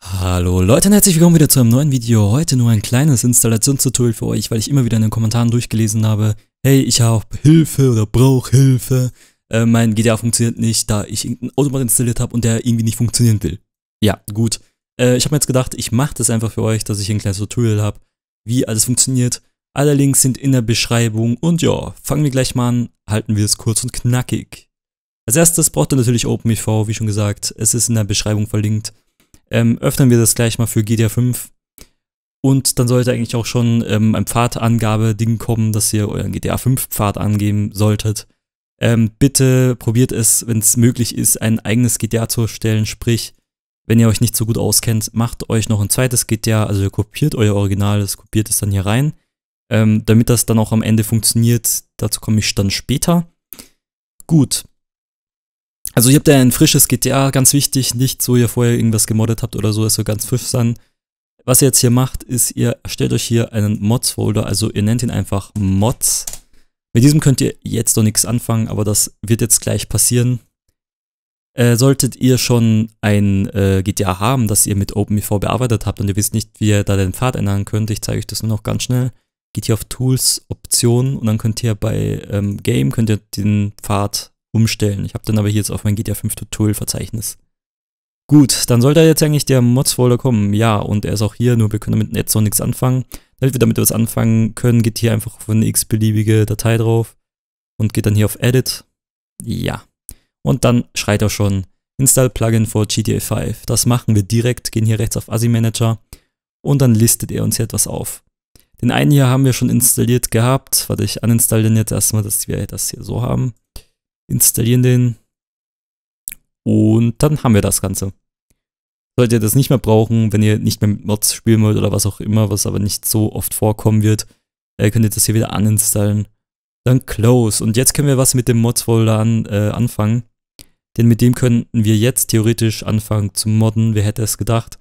Hallo Leute und herzlich willkommen wieder zu einem neuen Video. Heute nur ein kleines Installationstutorial für euch, weil ich immer wieder in den Kommentaren durchgelesen habe, hey, ich habe Hilfe oder brauche Hilfe. Äh, mein GTA funktioniert nicht, da ich irgendeinen Automat installiert habe und der irgendwie nicht funktionieren will. Ja, gut. Äh, ich habe mir jetzt gedacht, ich mache das einfach für euch, dass ich ein kleines Tutorial habe, wie alles funktioniert. Alle Links sind in der Beschreibung und ja, fangen wir gleich mal an, halten wir es kurz und knackig. Als erstes braucht ihr natürlich OpenEV, wie schon gesagt, es ist in der Beschreibung verlinkt. Ähm, öffnen wir das gleich mal für GTA 5 und dann sollte eigentlich auch schon ähm, ein Pfadangabe-Ding kommen, dass ihr euren GTA 5 Pfad angeben solltet. Ähm, bitte probiert es, wenn es möglich ist, ein eigenes GTA zu erstellen, sprich, wenn ihr euch nicht so gut auskennt, macht euch noch ein zweites GTA, also ihr kopiert euer Original, das kopiert es dann hier rein ähm, damit das dann auch am Ende funktioniert, dazu komme ich dann später. Gut. Also ihr habt ja ein frisches GTA, ganz wichtig, nicht so ihr vorher irgendwas gemoddet habt oder so, es soll ganz frisch sein. Was ihr jetzt hier macht, ist, ihr erstellt euch hier einen Mods-Folder, also ihr nennt ihn einfach Mods. Mit diesem könnt ihr jetzt noch nichts anfangen, aber das wird jetzt gleich passieren. Äh, solltet ihr schon ein äh, GTA haben, das ihr mit OpenMV bearbeitet habt und ihr wisst nicht, wie ihr da den Pfad ändern könnt, ich zeige euch das nur noch ganz schnell geht hier auf Tools, Optionen und dann könnt ihr bei ähm, Game könnt ihr den Pfad umstellen. Ich habe dann aber hier jetzt auf mein GTA 5 Tutorial Verzeichnis. Gut, dann sollte jetzt eigentlich der Mods-Folder kommen. Ja, und er ist auch hier, nur wir können damit jetzt noch nichts anfangen. Damit wir damit was anfangen können, geht hier einfach auf eine x-beliebige Datei drauf und geht dann hier auf Edit. Ja. Und dann schreit er schon Install Plugin for GTA 5. Das machen wir direkt, gehen hier rechts auf ASI Manager und dann listet er uns hier etwas auf. Den einen hier haben wir schon installiert gehabt. Warte, ich uninstall den jetzt erstmal, dass wir das hier so haben. Installieren den. Und dann haben wir das Ganze. Solltet ihr das nicht mehr brauchen, wenn ihr nicht mehr mit Mods spielen wollt oder was auch immer, was aber nicht so oft vorkommen wird, äh, könnt ihr das hier wieder uninstallen. Dann close. Und jetzt können wir was mit dem Mods-Folder an, äh, anfangen. Denn mit dem könnten wir jetzt theoretisch anfangen zu modden. Wer hätte es gedacht?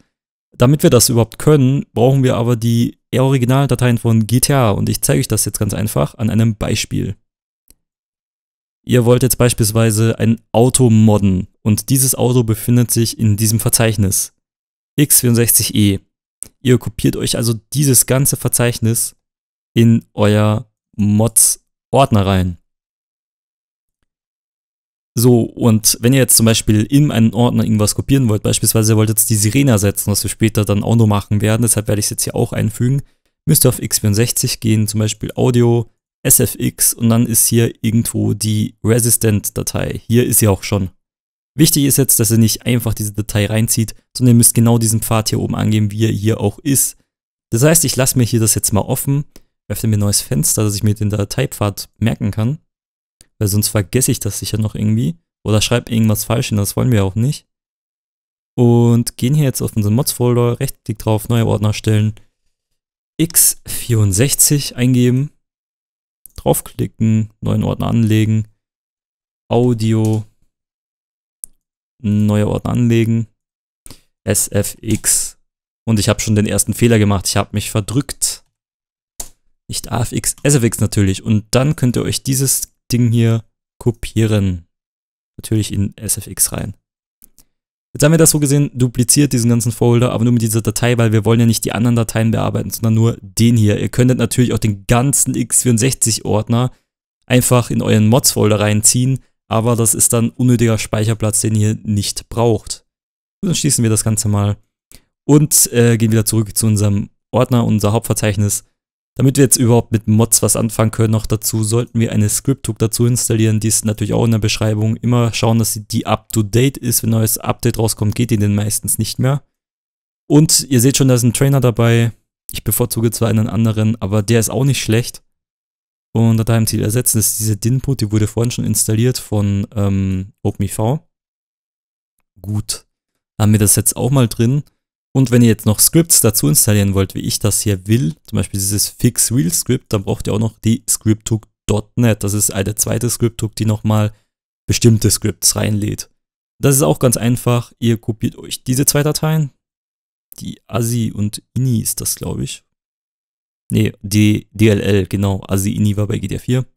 Damit wir das überhaupt können, brauchen wir aber die Originaldateien von GTA und ich zeige euch das jetzt ganz einfach an einem Beispiel. Ihr wollt jetzt beispielsweise ein Auto modden und dieses Auto befindet sich in diesem Verzeichnis x64e. Ihr kopiert euch also dieses ganze Verzeichnis in euer Mods Ordner rein. So, und wenn ihr jetzt zum Beispiel in einen Ordner irgendwas kopieren wollt, beispielsweise ihr wollt jetzt die Sirene ersetzen, was wir später dann auch noch machen werden, deshalb werde ich es jetzt hier auch einfügen, müsst ihr auf x64 gehen, zum Beispiel Audio, SFX und dann ist hier irgendwo die Resistant-Datei. Hier ist sie auch schon. Wichtig ist jetzt, dass ihr nicht einfach diese Datei reinzieht, sondern ihr müsst genau diesen Pfad hier oben angeben, wie er hier auch ist. Das heißt, ich lasse mir hier das jetzt mal offen, öffne mir ein neues Fenster, dass ich mir den Dateipfad merken kann weil sonst vergesse ich das sicher noch irgendwie oder schreibe irgendwas falsch hin, das wollen wir auch nicht. Und gehen hier jetzt auf unseren Mods-Folder, rechtsklick drauf, neue Ordner stellen, x64 eingeben, draufklicken, neuen Ordner anlegen, Audio, neue Ordner anlegen, SFX. Und ich habe schon den ersten Fehler gemacht, ich habe mich verdrückt. Nicht AFX, SFX natürlich. Und dann könnt ihr euch dieses Ding hier kopieren. Natürlich in SFX rein. Jetzt haben wir das so gesehen, dupliziert diesen ganzen Folder, aber nur mit dieser Datei, weil wir wollen ja nicht die anderen Dateien bearbeiten, sondern nur den hier. Ihr könntet natürlich auch den ganzen x64-Ordner einfach in euren Mods-Folder reinziehen, aber das ist dann unnötiger Speicherplatz, den ihr nicht braucht. Und dann schließen wir das Ganze mal und äh, gehen wieder zurück zu unserem Ordner, unser Hauptverzeichnis damit wir jetzt überhaupt mit Mods was anfangen können, noch dazu sollten wir eine Script-Hook dazu installieren. Die ist natürlich auch in der Beschreibung. Immer schauen, dass die up-to-date ist. Wenn ein neues Update rauskommt, geht die denn meistens nicht mehr. Und ihr seht schon, da ist ein Trainer dabei. Ich bevorzuge zwar einen anderen, aber der ist auch nicht schlecht. Und Ziel ersetzen ist diese Dinput, die wurde vorhin schon installiert von ähm, OpenIV. Gut, haben wir das jetzt auch mal drin. Und wenn ihr jetzt noch Scripts dazu installieren wollt, wie ich das hier will, zum Beispiel dieses Fix Real Script, dann braucht ihr auch noch die scripthook.net. Das ist eine zweite Scripthook, die nochmal bestimmte Scripts reinlädt. Das ist auch ganz einfach. Ihr kopiert euch diese zwei Dateien. Die ASI und INI ist das, glaube ich. Ne, die DLL, genau. ASI INI war bei gdr 4. Und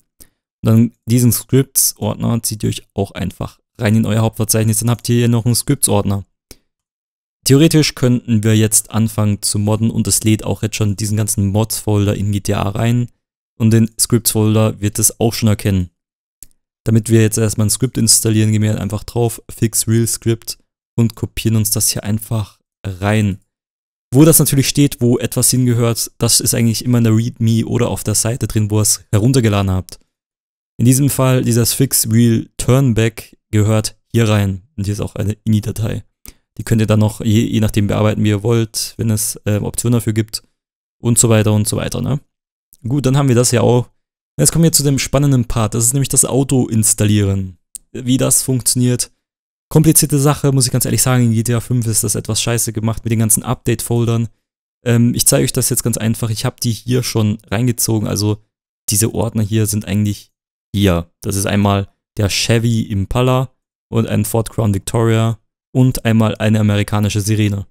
dann diesen Scripts-Ordner zieht ihr euch auch einfach rein in euer Hauptverzeichnis. Dann habt ihr hier noch einen Scripts-Ordner. Theoretisch könnten wir jetzt anfangen zu modden und es lädt auch jetzt schon diesen ganzen Mods-Folder in GTA rein und den Scripts-Folder wird es auch schon erkennen. Damit wir jetzt erstmal ein Script installieren, gehen wir halt einfach drauf, fix real script und kopieren uns das hier einfach rein. Wo das natürlich steht, wo etwas hingehört, das ist eigentlich immer in der README oder auf der Seite drin, wo ihr es heruntergeladen habt. In diesem Fall, dieses fix real turnback gehört hier rein und hier ist auch eine INI-Datei. Die könnt ihr dann noch je, je nachdem bearbeiten, wie ihr wollt, wenn es äh, Optionen dafür gibt und so weiter und so weiter. Ne? Gut, dann haben wir das ja auch. Jetzt kommen wir zu dem spannenden Part. Das ist nämlich das Auto installieren. Wie das funktioniert. Komplizierte Sache, muss ich ganz ehrlich sagen. In GTA 5 ist das etwas scheiße gemacht mit den ganzen Update-Foldern. Ähm, ich zeige euch das jetzt ganz einfach. Ich habe die hier schon reingezogen. Also diese Ordner hier sind eigentlich hier. Das ist einmal der Chevy Impala und ein Ford Crown Victoria und einmal eine amerikanische Sirene.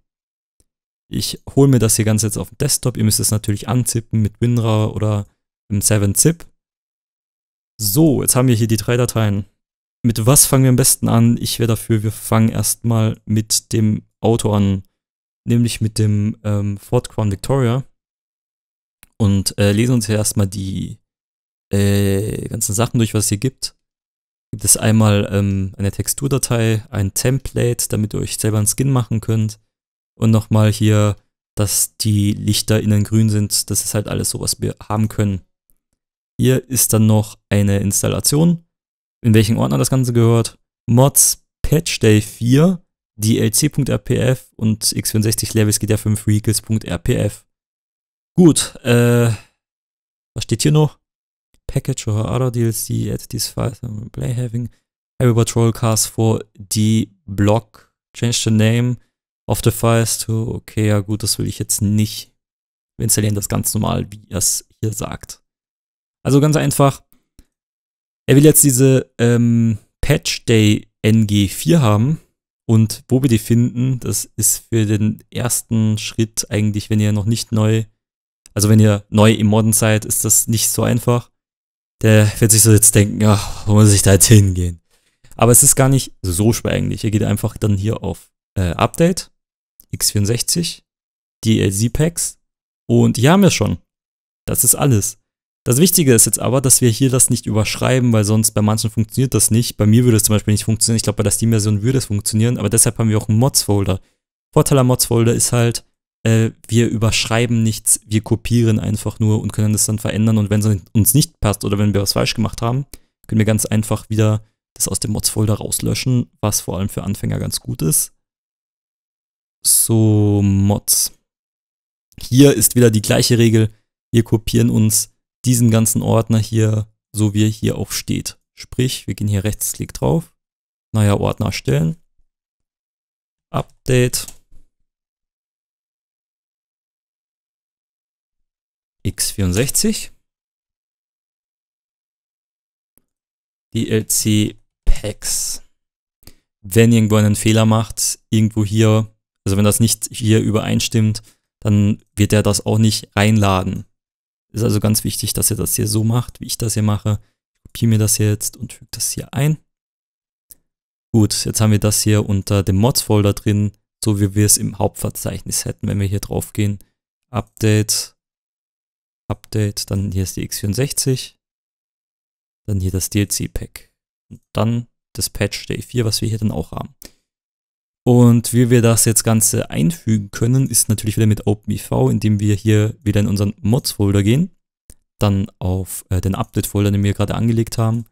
Ich hole mir das hier ganz jetzt auf dem Desktop. Ihr müsst es natürlich anzippen mit WinRAR oder im 7-Zip. So, jetzt haben wir hier die drei Dateien. Mit was fangen wir am besten an? Ich wäre dafür, wir fangen erstmal mit dem Auto an, nämlich mit dem ähm, Ford Crown Victoria. Und äh, lesen uns hier erstmal die äh, ganzen Sachen durch, was es hier gibt gibt es einmal ähm, eine Texturdatei, ein Template, damit ihr euch selber einen Skin machen könnt. Und nochmal hier, dass die Lichter innen grün sind. Das ist halt alles so, was wir haben können. Hier ist dann noch eine Installation, in welchen Ordner das Ganze gehört. Mods Patch Day 4, DLC.rpf und x64 Levels GTA 5 Vehicles.rpf. Gut, äh, was steht hier noch? package or other DLC at this file will play having Harry Patrol Cast for the Block. Change the name of the files to, okay, ja gut, das will ich jetzt nicht. Wir installieren das ganz normal, wie er es hier sagt. Also ganz einfach. Er will jetzt diese ähm, Patch Day NG4 haben. Und wo wir die finden, das ist für den ersten Schritt eigentlich, wenn ihr noch nicht neu, also wenn ihr neu im Modden seid, ist das nicht so einfach der wird sich so jetzt denken, ach, wo muss ich da jetzt hingehen? Aber es ist gar nicht so schwer eigentlich. Ihr geht einfach dann hier auf äh, Update, x64, DLC-Packs und hier haben wir schon. Das ist alles. Das Wichtige ist jetzt aber, dass wir hier das nicht überschreiben, weil sonst bei manchen funktioniert das nicht. Bei mir würde es zum Beispiel nicht funktionieren. Ich glaube, bei der Steam-Version würde es funktionieren, aber deshalb haben wir auch einen Mods-Folder. Vorteil am Mods-Folder ist halt, äh, wir überschreiben nichts, wir kopieren einfach nur und können das dann verändern. Und wenn es uns nicht passt oder wenn wir was falsch gemacht haben, können wir ganz einfach wieder das aus dem Mods-Folder rauslöschen, was vor allem für Anfänger ganz gut ist. So, Mods. Hier ist wieder die gleiche Regel. Wir kopieren uns diesen ganzen Ordner hier, so wie er hier auch steht. Sprich, wir gehen hier rechtsklick drauf, neuer Ordner erstellen, Update, x64. DLC Packs. Wenn irgendwo einen Fehler macht, irgendwo hier, also wenn das nicht hier übereinstimmt, dann wird er das auch nicht reinladen. Ist also ganz wichtig, dass ihr das hier so macht, wie ich das hier mache. Ich kopiere mir das jetzt und füge das hier ein. Gut, jetzt haben wir das hier unter dem Mods-Folder drin, so wie wir es im Hauptverzeichnis hätten, wenn wir hier drauf gehen. Update, Update, dann hier ist die X64, dann hier das DLC-Pack und dann das Patch der E4, was wir hier dann auch haben. Und wie wir das jetzt Ganze einfügen können, ist natürlich wieder mit OpenEV, indem wir hier wieder in unseren Mods-Folder gehen, dann auf äh, den Update-Folder, den wir gerade angelegt haben,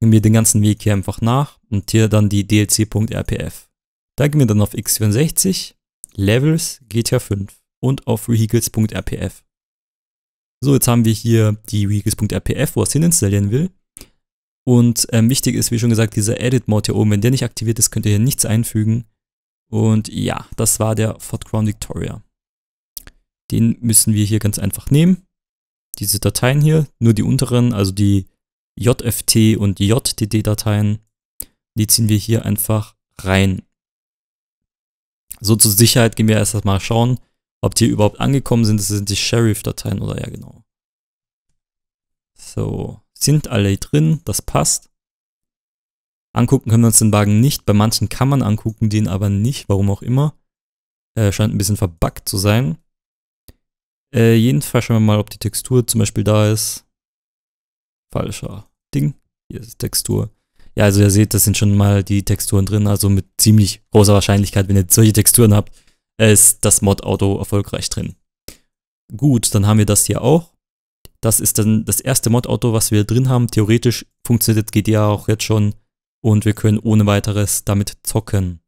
gehen wir den ganzen Weg hier einfach nach und hier dann die DLC.rpf. Da gehen wir dann auf x64, Levels, GTA 5 und auf vehicles.rpf. So, jetzt haben wir hier die weakest.rpf, wo er es hininstallieren will. Und ähm, wichtig ist, wie schon gesagt, dieser Edit-Mode hier oben. Wenn der nicht aktiviert ist, könnt ihr hier nichts einfügen. Und ja, das war der Ford Crown Victoria. Den müssen wir hier ganz einfach nehmen. Diese Dateien hier, nur die unteren, also die JFT und JDD-Dateien, die ziehen wir hier einfach rein. So zur Sicherheit gehen wir erst mal schauen, ob die überhaupt angekommen sind, das sind die Sheriff-Dateien oder ja, genau. So, sind alle drin, das passt. Angucken können wir uns den Wagen nicht. Bei manchen kann man angucken, den aber nicht, warum auch immer. Äh, scheint ein bisschen verbuggt zu sein. Äh, jedenfalls schauen wir mal, ob die Textur zum Beispiel da ist. Falscher Ding. Hier ist Textur. Ja, also ihr seht, das sind schon mal die Texturen drin. Also mit ziemlich großer Wahrscheinlichkeit, wenn ihr solche Texturen habt, ist das Mod-Auto erfolgreich drin. Gut, dann haben wir das hier auch. Das ist dann das erste Mod-Auto, was wir drin haben. Theoretisch funktioniert das GTA auch jetzt schon und wir können ohne weiteres damit zocken.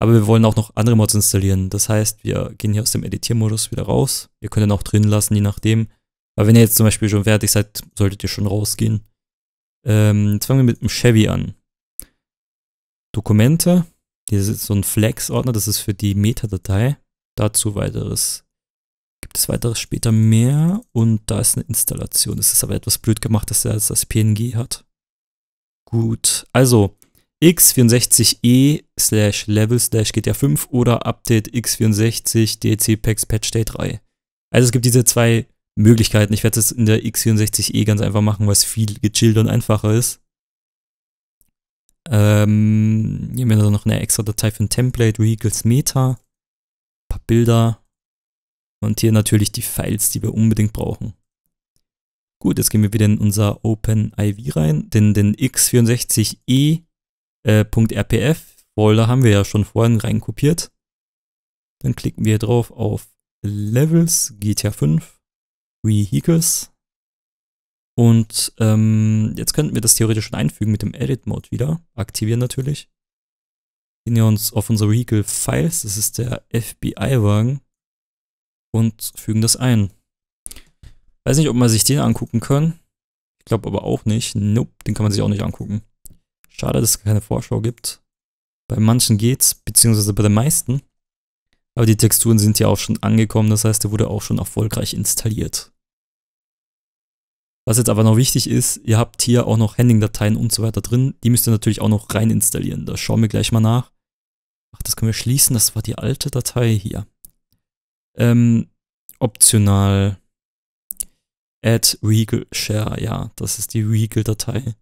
Aber wir wollen auch noch andere Mods installieren. Das heißt, wir gehen hier aus dem Editiermodus wieder raus. Ihr könnt ihn auch drin lassen, je nachdem. Aber wenn ihr jetzt zum Beispiel schon fertig seid, solltet ihr schon rausgehen. Ähm, jetzt fangen wir mit dem Chevy an. Dokumente. Hier ist so ein Flex-Ordner, das ist für die Metadatei. Dazu weiteres. Gibt es weiteres später mehr und da ist eine Installation. Es ist aber etwas blöd gemacht, dass er jetzt das PNG hat. Gut, also x64e slash level slash GTA5 oder Update x64 DLC Packs Patch Day 3. Also es gibt diese zwei Möglichkeiten. Ich werde es in der x64e ganz einfach machen, weil es viel gechillter und einfacher ist. Ähm, hier haben wir noch eine extra Datei für ein Template, Vehicles Meta, ein paar Bilder und hier natürlich die Files, die wir unbedingt brauchen. Gut, jetzt gehen wir wieder in unser OpenIV rein, den, den x64e.rpf e, äh, .rpf Folder haben wir ja schon vorhin reinkopiert. Dann klicken wir drauf auf Levels, GTA 5, Vehicles und ähm, jetzt könnten wir das theoretisch schon einfügen mit dem Edit-Mode wieder. Aktivieren natürlich. Gehen wir uns auf unser Vehicle Files, das ist der FBI-Wagen, und fügen das ein. Weiß nicht, ob man sich den angucken kann. Ich glaube aber auch nicht. Nope, den kann man sich auch nicht angucken. Schade, dass es keine Vorschau gibt. Bei manchen geht's, beziehungsweise bei den meisten. Aber die Texturen sind ja auch schon angekommen, das heißt, der wurde auch schon erfolgreich installiert. Was jetzt aber noch wichtig ist, ihr habt hier auch noch Handling-Dateien und so weiter drin. Die müsst ihr natürlich auch noch rein installieren. Das schauen wir gleich mal nach. Ach, das können wir schließen. Das war die alte Datei hier. Ähm, optional. Add Regal Share. Ja, das ist die Regal-Datei.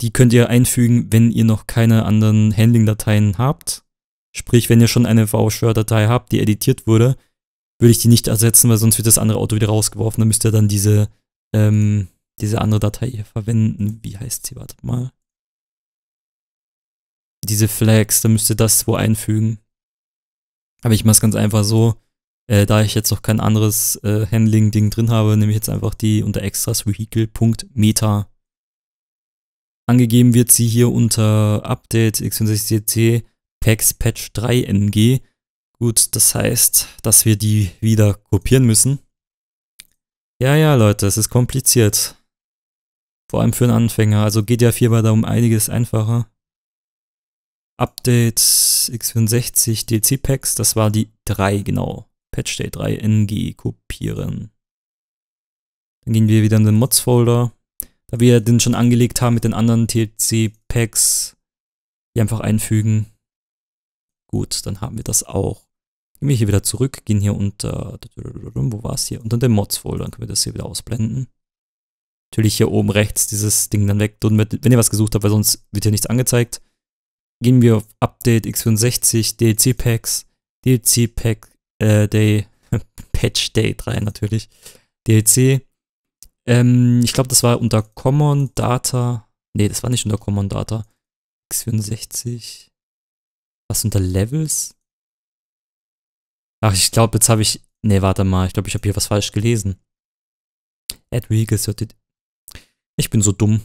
Die könnt ihr einfügen, wenn ihr noch keine anderen Handling-Dateien habt. Sprich, wenn ihr schon eine VShare-Datei habt, die editiert wurde, würde ich die nicht ersetzen, weil sonst wird das andere Auto wieder rausgeworfen. Dann müsst ihr dann diese ähm, diese andere Datei hier verwenden. Wie heißt sie? Wartet mal. Diese Flags, da müsst ihr das wo einfügen. Aber ich mache es ganz einfach so, äh, da ich jetzt noch kein anderes äh, Handling-Ding drin habe, nehme ich jetzt einfach die unter extras vehicle.meta. Angegeben wird sie hier unter Update x64cc Packs Patch 3 NG. Gut, das heißt, dass wir die wieder kopieren müssen. Ja, ja, Leute, es ist kompliziert. Vor allem für einen Anfänger. Also GTA 4 war da um einiges einfacher. Update x64 DC Packs, das war die 3, genau. Patch Day 3 NG kopieren. Dann gehen wir wieder in den Mods Folder. Da wir den schon angelegt haben mit den anderen TC Packs, die einfach einfügen. Gut, dann haben wir das auch. Gehen wir hier wieder zurück, gehen hier unter, wo war es hier? Unter dem Mods-Folder, dann können wir das hier wieder ausblenden. Natürlich hier oben rechts dieses Ding dann weg wenn ihr was gesucht habt, weil sonst wird hier nichts angezeigt. Gehen wir auf Update x64, DLC Packs, DLC Pack, äh, Day, Patch Day 3 natürlich, DLC. Ähm, ich glaube, das war unter Common Data, nee, das war nicht unter Common Data, x64. Was unter Levels? Ach, ich glaube, jetzt habe ich. Nee, warte mal. Ich glaube, ich habe hier was falsch gelesen. Ed Regis. Ich bin so dumm.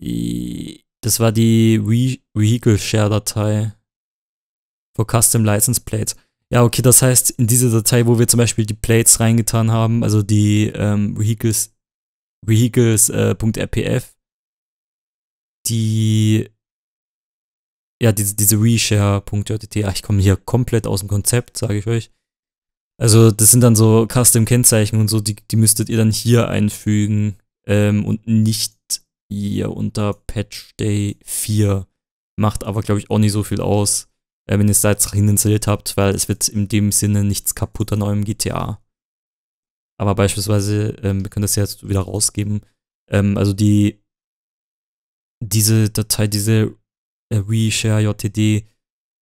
Das war die Ve Share Datei. For Custom License Plates. Ja, okay, das heißt, in diese Datei, wo wir zum Beispiel die Plates reingetan haben, also die ähm, Vehicles, vehicles.rpf, äh, die ja, diese, diese reshare.jtt, ich komme hier komplett aus dem Konzept, sage ich euch. Also das sind dann so Custom-Kennzeichen und so, die, die müsstet ihr dann hier einfügen ähm, und nicht hier unter Patch Day 4. Macht aber, glaube ich, auch nicht so viel aus, äh, wenn ihr es da jetzt installiert habt, weil es wird in dem Sinne nichts kaputt an eurem GTA. Aber beispielsweise, ähm, wir können das jetzt wieder rausgeben, ähm, also die diese Datei, diese Reshare, JTD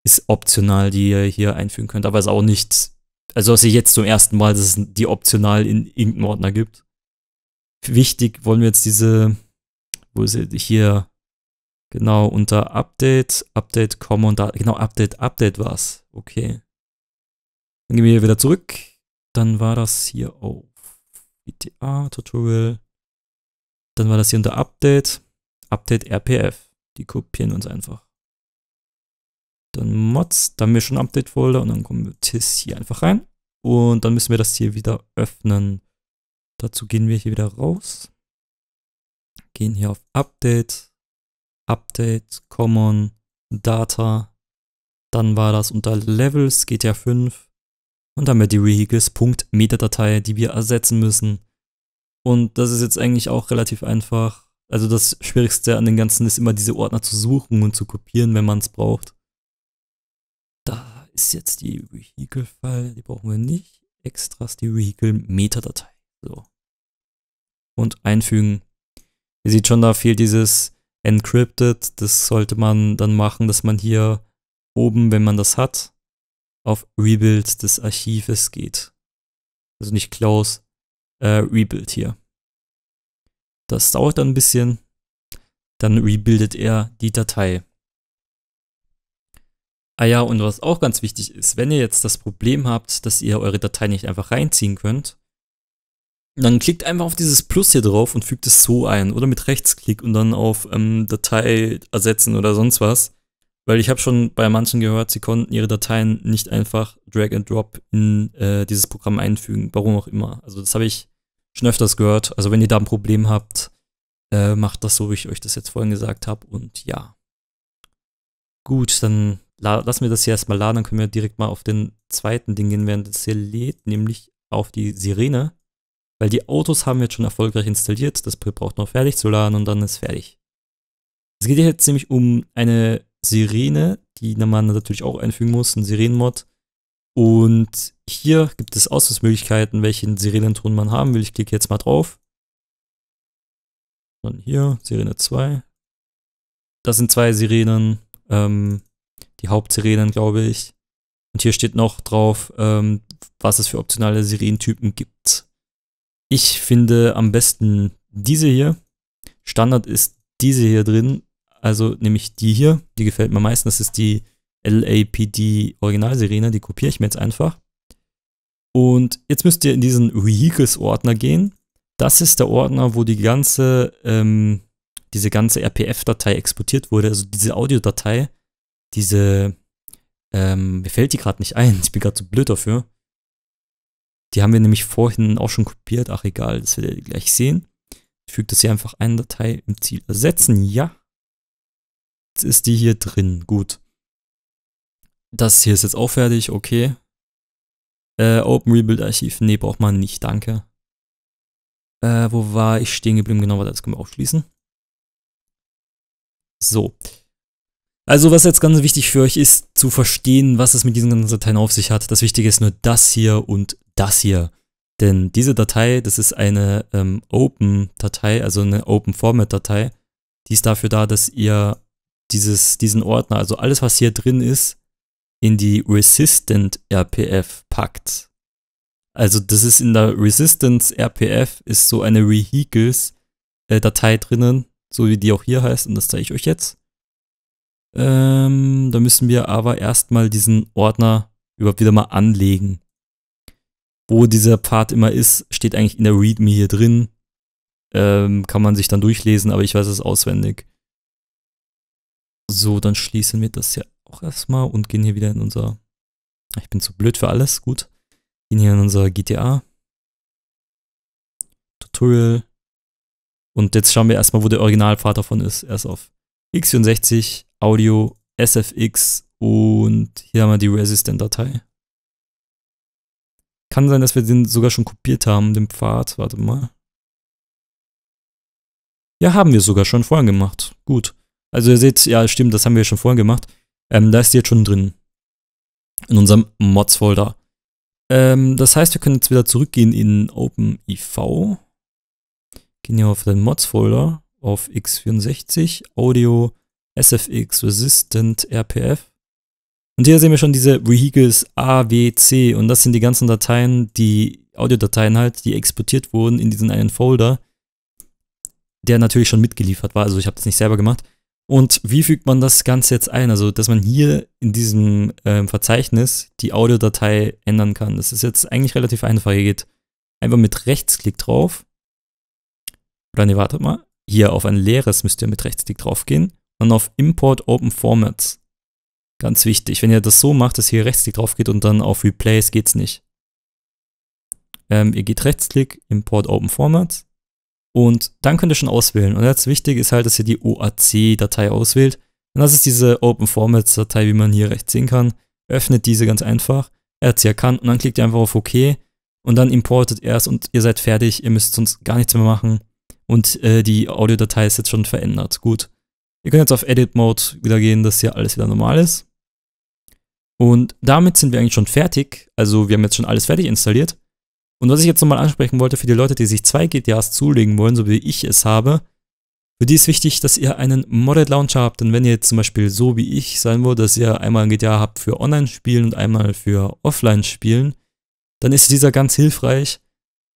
ist optional, die ihr hier einfügen könnt, aber ist auch nicht, also dass ist jetzt zum ersten Mal, dass es die optional in irgendeinem Ordner gibt. Wichtig wollen wir jetzt diese, wo ist sie, hier, genau, unter Update, Update, Komma und da, genau, Update, Update war's, okay. Dann gehen wir hier wieder zurück, dann war das hier auf GTA e Tutorial, dann war das hier unter Update, Update RPF, die kopieren uns einfach dann Mods, dann haben wir schon Update-Folder und dann kommen wir TIS hier einfach rein. Und dann müssen wir das hier wieder öffnen. Dazu gehen wir hier wieder raus. Gehen hier auf Update, Update, Common, Data. Dann war das unter Levels, GTA 5. Und dann haben wir die Vehicles.metadatei, die wir ersetzen müssen. Und das ist jetzt eigentlich auch relativ einfach. Also das Schwierigste an den ganzen ist immer diese Ordner zu suchen und zu kopieren, wenn man es braucht ist jetzt die Vehicle-File, die brauchen wir nicht. Extras, die vehicle metadatei So. Und einfügen. Ihr seht schon, da fehlt dieses Encrypted. Das sollte man dann machen, dass man hier oben, wenn man das hat, auf Rebuild des Archives geht. Also nicht Close, äh, Rebuild hier. Das dauert dann ein bisschen. Dann rebuildet er die Datei. Ah ja, und was auch ganz wichtig ist, wenn ihr jetzt das Problem habt, dass ihr eure Datei nicht einfach reinziehen könnt, dann klickt einfach auf dieses Plus hier drauf und fügt es so ein oder mit Rechtsklick und dann auf ähm, Datei ersetzen oder sonst was. Weil ich habe schon bei manchen gehört, sie konnten ihre Dateien nicht einfach Drag and Drop in äh, dieses Programm einfügen, warum auch immer. Also das habe ich schon öfters gehört. Also wenn ihr da ein Problem habt, äh, macht das so, wie ich euch das jetzt vorhin gesagt habe. Und ja. Gut, dann lassen wir das hier erstmal laden, dann können wir direkt mal auf den zweiten Ding gehen, während das hier lädt, nämlich auf die Sirene. Weil die Autos haben wir jetzt schon erfolgreich installiert, das braucht noch fertig zu laden und dann ist fertig. Es geht hier jetzt nämlich um eine Sirene, die man natürlich auch einfügen muss, einen Sirenenmod. Und hier gibt es Auswahlmöglichkeiten, welchen Sirenenton man haben will. Ich klicke jetzt mal drauf. Und hier, Sirene 2. Das sind zwei Sirenen. Ähm, die Hauptsirenen, glaube ich. Und hier steht noch drauf, ähm, was es für optionale Sirenentypen gibt. Ich finde am besten diese hier. Standard ist diese hier drin, also nämlich die hier. Die gefällt mir am meisten. Das ist die LAPD Originalsirene. Die kopiere ich mir jetzt einfach. Und jetzt müsst ihr in diesen Vehicles-Ordner gehen. Das ist der Ordner, wo die ganze, ähm, diese ganze RPF-Datei exportiert wurde, also diese Audiodatei diese, ähm, mir fällt die gerade nicht ein, ich bin gerade zu blöd dafür. Die haben wir nämlich vorhin auch schon kopiert, ach egal, das werdet ihr gleich sehen. Ich füge das hier einfach ein Datei im Ziel ersetzen, ja. Jetzt ist die hier drin, gut. Das hier ist jetzt auch fertig, okay. Äh, Open Rebuild Archiv, nee, braucht man nicht, danke. Äh, wo war ich stehen geblieben? Genau, warte, das können wir auch schließen. So. Also was jetzt ganz wichtig für euch ist, zu verstehen, was es mit diesen ganzen Dateien auf sich hat. Das Wichtige ist nur das hier und das hier. Denn diese Datei, das ist eine ähm, Open-Datei, also eine Open-Format-Datei. Die ist dafür da, dass ihr dieses, diesen Ordner, also alles, was hier drin ist, in die Resistant RPF packt. Also das ist in der Resistance RPF ist so eine Vehicles-Datei äh, drinnen, so wie die auch hier heißt und das zeige ich euch jetzt. Ähm, da müssen wir aber erstmal diesen Ordner überhaupt wieder mal anlegen. Wo dieser Pfad immer ist, steht eigentlich in der README hier drin. Ähm, kann man sich dann durchlesen, aber ich weiß es auswendig. So, dann schließen wir das hier auch erstmal und gehen hier wieder in unser... Ich bin zu blöd für alles, gut. Gehen hier in unser GTA. Tutorial. Und jetzt schauen wir erstmal, wo der Originalpfad davon ist. Erst auf x64, Audio, SFX und hier haben wir die Resistant-Datei. Kann sein, dass wir den sogar schon kopiert haben, den Pfad. Warte mal. Ja, haben wir sogar schon vorhin gemacht. Gut. Also ihr seht, ja stimmt, das haben wir schon vorhin gemacht. Ähm, da ist die jetzt schon drin. In unserem Mods-Folder. Ähm, das heißt, wir können jetzt wieder zurückgehen in OpenIV. Gehen hier auf den Mods-Folder, auf x64, Audio, SFX Resistant RPF. Und hier sehen wir schon diese Vehicles A, W, C und das sind die ganzen Dateien, die Audiodateien halt, die exportiert wurden in diesen einen Folder, der natürlich schon mitgeliefert war, also ich habe das nicht selber gemacht. Und wie fügt man das Ganze jetzt ein? Also, dass man hier in diesem ähm, Verzeichnis die Audiodatei ändern kann. Das ist jetzt eigentlich relativ einfach. Ihr geht einfach mit Rechtsklick drauf. Oder ne, wartet mal. Hier auf ein leeres müsst ihr mit Rechtsklick drauf gehen und auf Import Open Formats. Ganz wichtig, wenn ihr das so macht, dass ihr rechtsklick drauf geht und dann auf Replace geht's nicht. Ähm, ihr geht rechtsklick, Import Open Formats und dann könnt ihr schon auswählen. Und jetzt wichtig ist halt, dass ihr die OAC-Datei auswählt. Und das ist diese Open Formats-Datei, wie man hier rechts sehen kann. Öffnet diese ganz einfach, er hat sie erkannt und dann klickt ihr einfach auf OK und dann importet er es und ihr seid fertig, ihr müsst sonst gar nichts mehr machen und äh, die Audiodatei ist jetzt schon verändert. Gut. Ihr könnt jetzt auf Edit Mode wieder gehen, dass hier alles wieder normal ist. Und damit sind wir eigentlich schon fertig. Also wir haben jetzt schon alles fertig installiert. Und was ich jetzt nochmal ansprechen wollte für die Leute, die sich zwei GTAs zulegen wollen, so wie ich es habe, für die ist wichtig, dass ihr einen Modded Launcher habt. Denn wenn ihr jetzt zum Beispiel so wie ich sein wollt, dass ihr einmal ein GTA habt für Online-Spielen und einmal für Offline-Spielen, dann ist dieser ganz hilfreich,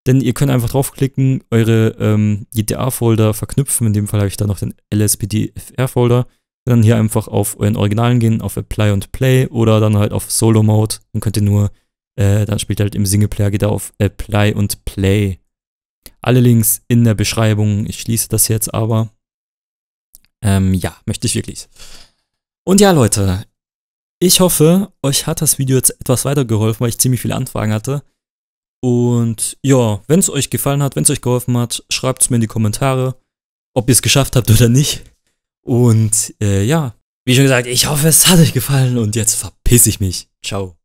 denn ihr könnt einfach draufklicken, eure ähm, JDA-Folder verknüpfen. In dem Fall habe ich da noch den LSPDFR-Folder. Dann hier einfach auf euren Originalen gehen, auf Apply und Play oder dann halt auf Solo Mode. Dann könnt ihr nur, äh, dann spielt ihr halt im Singleplayer, geht da auf Apply und Play. Alle Links in der Beschreibung. Ich schließe das jetzt aber. Ähm, ja, möchte ich wirklich. Und ja, Leute, ich hoffe, euch hat das Video jetzt etwas weitergeholfen, weil ich ziemlich viele Anfragen hatte. Und ja, wenn es euch gefallen hat, wenn es euch geholfen hat, schreibt es mir in die Kommentare, ob ihr es geschafft habt oder nicht. Und äh, ja, wie schon gesagt, ich hoffe, es hat euch gefallen und jetzt verpiss ich mich. Ciao.